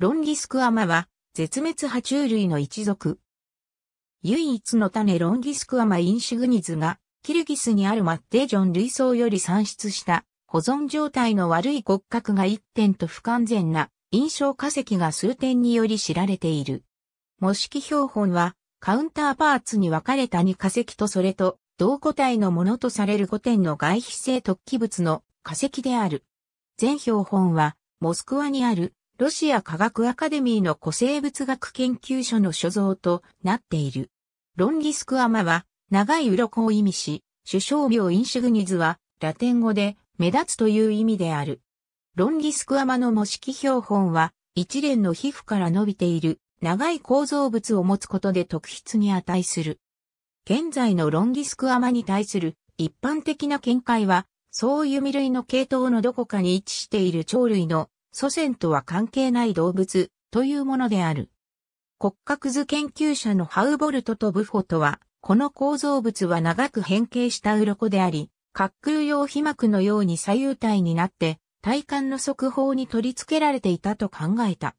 ロンギスクアマは、絶滅爬虫類の一族。唯一の種ロンギスクアマインシグニズが、キルギスにあるマッテージョン類層より産出した、保存状態の悪い骨格が一点と不完全な、印象化石が数点により知られている。模式標本は、カウンターパーツに分かれた2化石とそれと、同個体のものとされる5点の外皮性突起物の化石である。全標本は、モスクワにあるロシア科学アカデミーの古生物学研究所の所蔵となっている。ロンギスクアマは、長い鱗を意味し、首相病インシグニズは、ラテン語で、目立つという意味である。ロンギスクアマの模式標本は、一連の皮膚から伸びている、長い構造物を持つことで特筆に値する。現在のロンギスクアマに対する一般的な見解は、そういう未類の系統のどこかに位置している鳥類の祖先とは関係ない動物というものである。骨格図研究者のハウボルトとブフォトは、この構造物は長く変形した鱗であり、滑空用皮膜のように左右体になって、体幹の側方に取り付けられていたと考えた。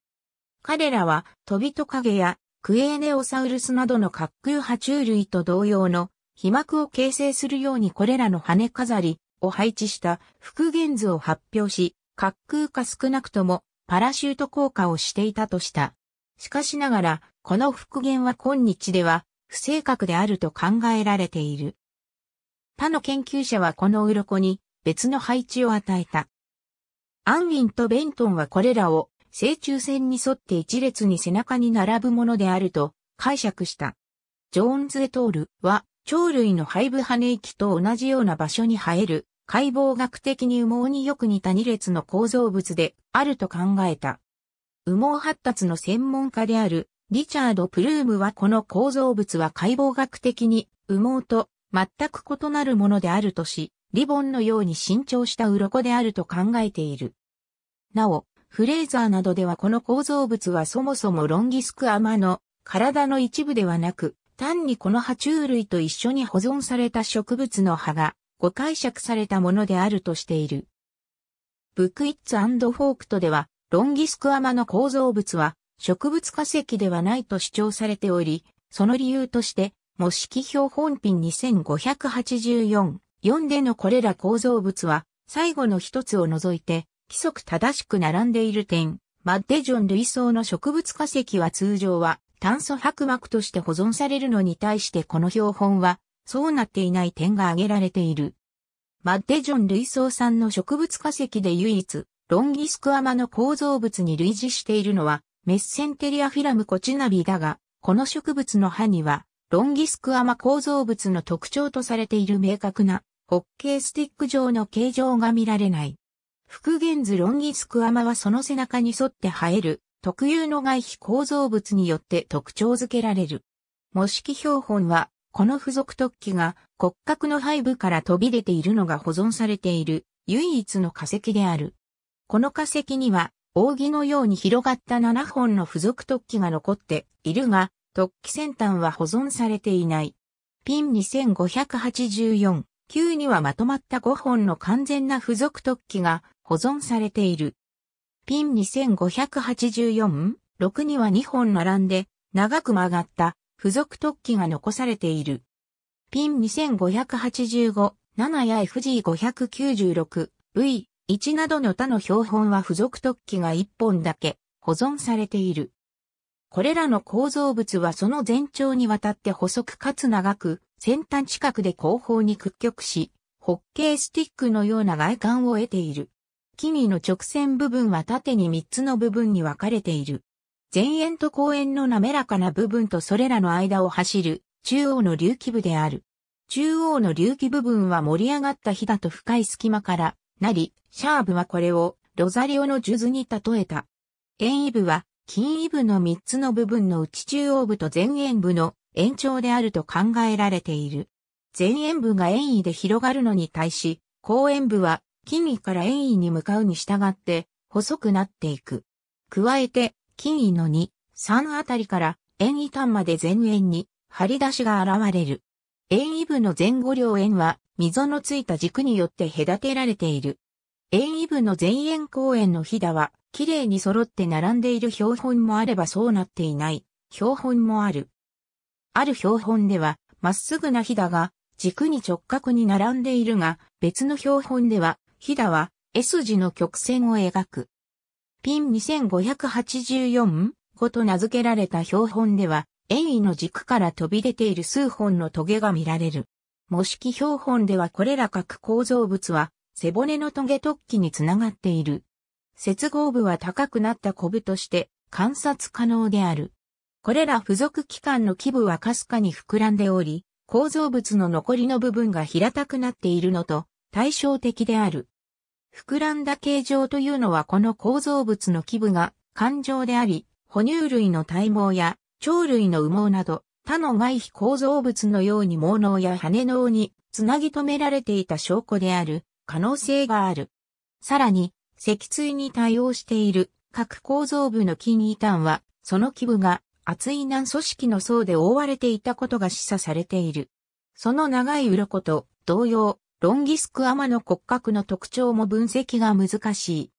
彼らは、トビトカゲやクエーネオサウルスなどの滑空爬虫類と同様の皮膜を形成するようにこれらの羽飾りを配置した復元図を発表し、滑空か少なくともパラシュート効果をしていたとした。しかしながら、この復元は今日では不正確であると考えられている。他の研究者はこの鱗に別の配置を与えた。アンウィンとベントンはこれらを正中線に沿って一列に背中に並ぶものであると解釈した。ジョーンズ・エトールは鳥類の背部羽根域と同じような場所に生える解剖学的に羽毛によく似た2列の構造物であると考えた。羽毛発達の専門家であるリチャード・プルームはこの構造物は解剖学的に羽毛と全く異なるものであるとし、リボンのように伸長した鱗であると考えている。なお、フレーザーなどではこの構造物はそもそもロンギスクアマの体の一部ではなく、単にこの爬虫類と一緒に保存された植物の葉が誤解釈されたものであるとしている。ブックイッツフォークトでは、ロンギスクアマの構造物は植物化石ではないと主張されており、その理由として、模式標本品2584、4でのこれら構造物は、最後の一つを除いて、規則正しく並んでいる点、マッデジョン類層の植物化石は通常は炭素白膜として保存されるのに対してこの標本はそうなっていない点が挙げられている。マッデジョン類草産の植物化石で唯一、ロンギスクアマの構造物に類似しているのは、メッセンテリアフィラムコチナビだが、この植物の葉には、ロンギスクアマ構造物の特徴とされている明確な、ホッケースティック状の形状が見られない。復元図ロンギスクアマはその背中に沿って生える、特有の外皮構造物によって特徴づけられる。模式標本は、この付属突起が骨格の背部から飛び出ているのが保存されている唯一の化石である。この化石には扇のように広がった7本の付属突起が残っているが、突起先端は保存されていない。ピン2584、9にはまとまった5本の完全な付属突起が保存されている。ピン2584、6には2本並んで長く曲がった付属突起が残されている。ピン2585、7や FG596、V1 などの他の標本は付属突起が1本だけ保存されている。これらの構造物はその全長にわたって細くかつ長く、先端近くで後方に屈曲し、ホッケースティックのような外観を得ている。木々の直線部分は縦に3つの部分に分かれている。前縁と後園の滑らかな部分とそれらの間を走る中央の隆起部である。中央の隆起部分は盛り上がった日だと深い隙間からなり、シャーブはこれをロザリオの数珠に例えた。縁位部は金位部の3つの部分のうち中央部と前縁部の延長であると考えられている。前縁部が円位で広がるのに対し、後園部は近位から円位に向かうに従って細くなっていく。加えて、金位の2、3あたりから円位端まで前円に張り出しが現れる。円位部の前後両円は溝のついた軸によって隔てられている。円位部の前円公園のひだは、綺麗に揃って並んでいる標本もあればそうなっていない、標本もある。ある標本では、まっすぐなひだが、軸に直角に並んでいるが、別の標本では、ひだは S 字の曲線を描く。ピン2584語と名付けられた標本では、遠位の軸から飛び出ている数本の棘が見られる。模式標本ではこれら各構造物は、背骨の棘突起につながっている。接合部は高くなったコブとして観察可能である。これら付属器官の基部はかすかに膨らんでおり、構造物の残りの部分が平たくなっているのと対照的である。膨らんだ形状というのはこの構造物の基部が環状であり、哺乳類の体毛や鳥類の羽毛など、他の外皮構造物のように毛脳や羽脳につなぎ止められていた証拠である可能性がある。さらに、脊椎に対応している各構造部の筋異端は、その基部が厚い軟組織の層で覆われていたことが示唆されている。その長い鱗と同様、ロンギスクアマの骨格の特徴も分析が難しい。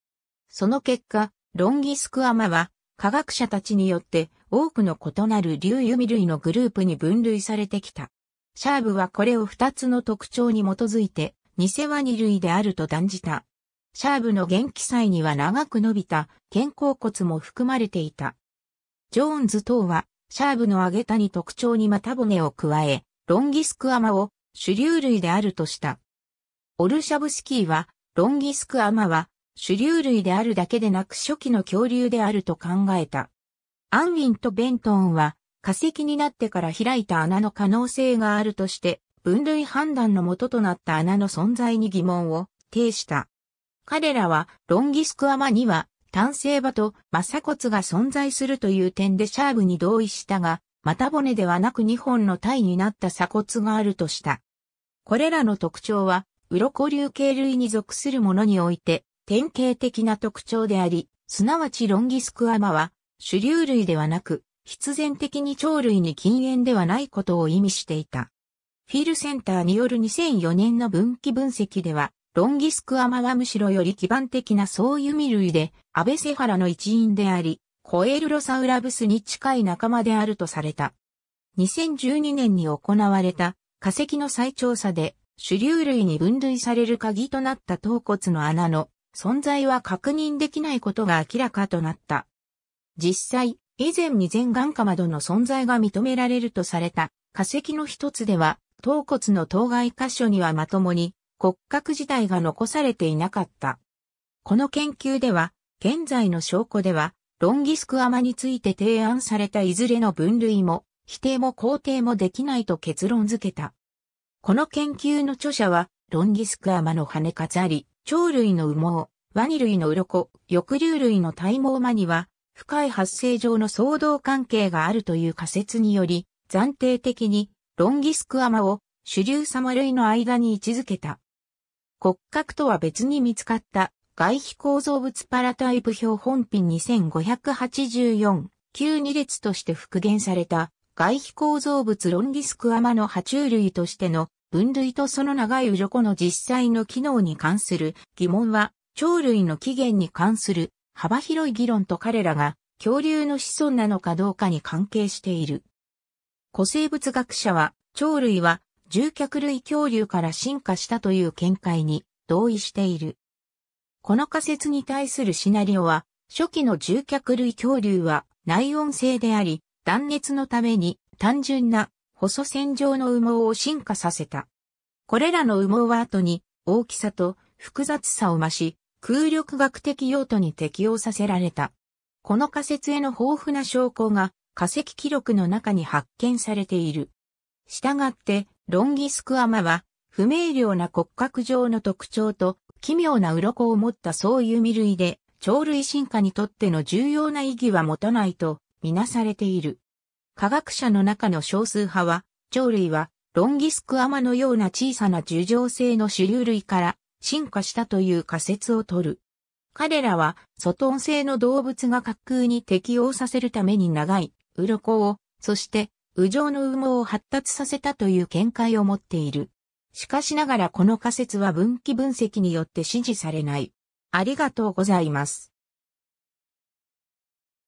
その結果、ロンギスクアマは科学者たちによって多くの異なる流弓類のグループに分類されてきた。シャーブはこれを2つの特徴に基づいて、偽ワニ類であると断じた。シャーブの元気祭には長く伸びた肩甲骨も含まれていた。ジョーンズ等は、シャーブの上げたに特徴にまた骨を加え、ロンギスクアマを主流類であるとした。オルシャブスキーは、ロンギスクアマは、主流類であるだけでなく初期の恐竜であると考えた。アンウィンとベントンは、化石になってから開いた穴の可能性があるとして、分類判断の元となった穴の存在に疑問を呈した。彼らは、ロンギスクアマには、単性場とマサ骨が存在するという点でシャーブに同意したが、股骨ではなく2本の体になった鎖骨があるとした。これらの特徴は、鱗流系類に属するものにおいて、典型的な特徴であり、すなわちロンギスクアマは、主流類ではなく、必然的に鳥類に禁煙ではないことを意味していた。フィールセンターによる2004年の分岐分析では、ロンギスクアマはむしろより基盤的な総弓類で、アベセハラの一員であり、コエルロサウラブスに近い仲間であるとされた。2012年に行われた化石の再調査で、主流類に分類される鍵となった頭骨の穴の存在は確認できないことが明らかとなった。実際、以前に全眼科窓の存在が認められるとされた化石の一つでは、頭骨の当該箇所にはまともに骨格自体が残されていなかった。この研究では、現在の証拠では、ロンギスクアマについて提案されたいずれの分類も、否定も肯定もできないと結論付けた。この研究の著者は、ロンギスクアマの羽飾り、鳥類の羽毛、ワニ類の鱗、翼竜類の体毛マには、深い発生上の相動関係があるという仮説により、暫定的にロンギスクアマを主流様類の間に位置づけた。骨格とは別に見つかった外皮構造物パラタイプ表本品2584、92列として復元された外皮構造物ロンギスクアマの爬虫類としての分類とその長い右の実際の機能に関する疑問は、鳥類の起源に関する幅広い議論と彼らが恐竜の子孫なのかどうかに関係している。古生物学者は、鳥類は獣脚類恐竜から進化したという見解に同意している。この仮説に対するシナリオは、初期の獣脚類恐竜は内温性であり、断熱のために単純な細線状の羽毛を進化させた。これらの羽毛は後に大きさと複雑さを増し、空力学的用途に適用させられた。この仮説への豊富な証拠が化石記録の中に発見されている。したがって、ロンギスクアマは、不明瞭な骨格上の特徴と、奇妙な鱗を持ったそういう未類で、鳥類進化にとっての重要な意義は持たないと、みなされている。科学者の中の少数派は、鳥類はロンギスクアマのような小さな樹状性の主流類から進化したという仮説を取る。彼らは、ソトン性の動物が滑空に適応させるために長い、鱗を、そして、羽状の羽毛を発達させたという見解を持っている。しかしながらこの仮説は分岐分析によって支持されない。ありがとうございます。